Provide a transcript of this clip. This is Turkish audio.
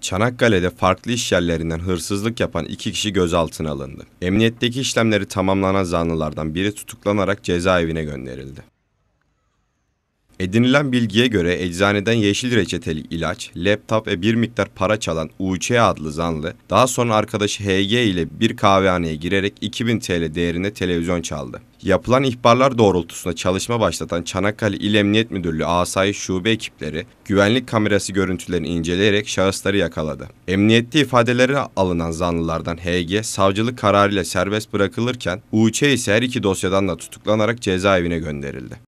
Çanakkale'de farklı iş yerlerinden hırsızlık yapan iki kişi gözaltına alındı. Emniyetteki işlemleri tamamlanan zanlılardan biri tutuklanarak cezaevine gönderildi. Edinilen bilgiye göre eczaneden yeşil reçeteli ilaç, laptop ve bir miktar para çalan UÇ adlı zanlı daha sonra arkadaşı HG ile bir kahvehaneye girerek 2000 TL değerinde televizyon çaldı. Yapılan ihbarlar doğrultusunda çalışma başlatan Çanakkale İl Emniyet Müdürlüğü Asayiş Şube ekipleri güvenlik kamerası görüntülerini inceleyerek şahısları yakaladı. Emniyette ifadeleri alınan zanlılardan HG savcılık kararıyla serbest bırakılırken UÇ ise her iki dosyadan da tutuklanarak cezaevine gönderildi.